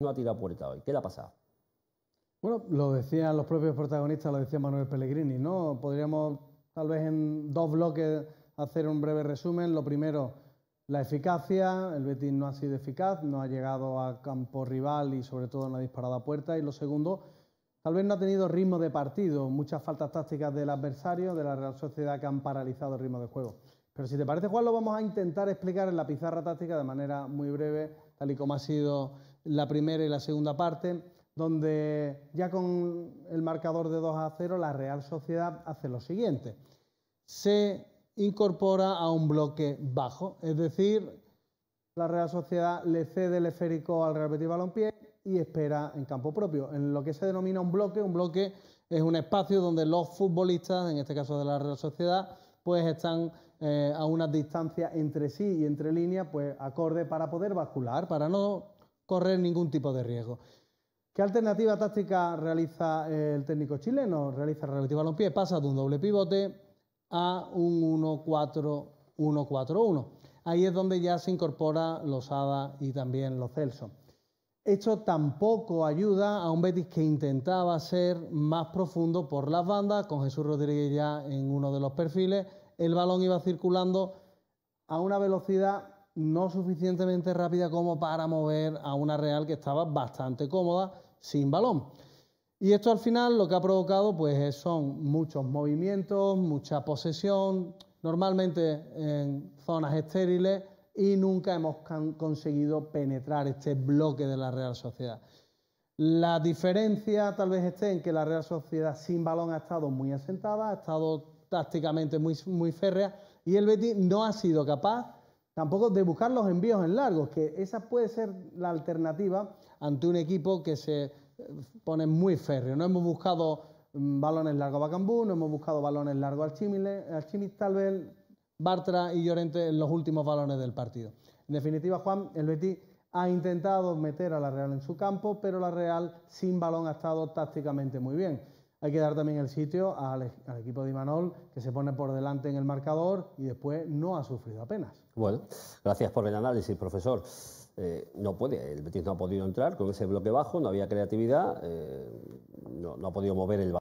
no ha tirado puerta hoy. ¿Qué le ha pasado? Bueno, lo decían los propios protagonistas, lo decía Manuel Pellegrini, ¿no? Podríamos tal vez en dos bloques hacer un breve resumen. Lo primero, la eficacia. El Betis no ha sido eficaz, no ha llegado a campo rival y sobre todo no ha disparado a puerta. Y lo segundo, tal vez no ha tenido ritmo de partido, muchas faltas tácticas del adversario, de la Real Sociedad que han paralizado el ritmo de juego. Pero si te parece, Juan, lo vamos a intentar explicar en la pizarra táctica de manera muy breve, tal y como ha sido la primera y la segunda parte, donde ya con el marcador de 2 a 0 la Real Sociedad hace lo siguiente. Se incorpora a un bloque bajo, es decir, la Real Sociedad le cede el esférico al Real Betis Balompié y espera en campo propio. En lo que se denomina un bloque, un bloque es un espacio donde los futbolistas, en este caso de la Real Sociedad, pues están eh, a una distancia entre sí y entre líneas, pues acorde para poder bascular, para no correr ningún tipo de riesgo. ¿Qué alternativa táctica realiza el técnico chileno? Realiza relativo pies, pasa de un doble pivote a un 1-4-1-4-1. Ahí es donde ya se incorpora hadas y también los Celso. Esto tampoco ayuda a un Betis que intentaba ser más profundo por las bandas, con Jesús Rodríguez ya en uno de los perfiles. El balón iba circulando a una velocidad no suficientemente rápida como para mover a una Real que estaba bastante cómoda sin balón. Y esto al final lo que ha provocado pues son muchos movimientos, mucha posesión, normalmente en zonas estériles y nunca hemos conseguido penetrar este bloque de la Real Sociedad. La diferencia tal vez esté en que la Real Sociedad sin balón ha estado muy asentada, ha estado tácticamente muy, muy férrea y el Betis no ha sido capaz Tampoco de buscar los envíos en largos, que esa puede ser la alternativa ante un equipo que se eh, pone muy férreo. No hemos buscado mm, balones largos a Bacambú, no hemos buscado balones largos al al Chimis, tal vez Bartra y Llorente en los últimos balones del partido. En definitiva, Juan, el Betis ha intentado meter a la Real en su campo, pero la Real sin balón ha estado tácticamente muy bien. Hay que dar también el sitio e-, al, equipo de Imanol, que se pone por delante en el marcador y después no ha sufrido apenas. Bueno, gracias por el análisis, profesor. Eh, no puede, el Betis no ha podido entrar con ese bloque bajo, no había creatividad, eh, no, no ha podido mover el balón.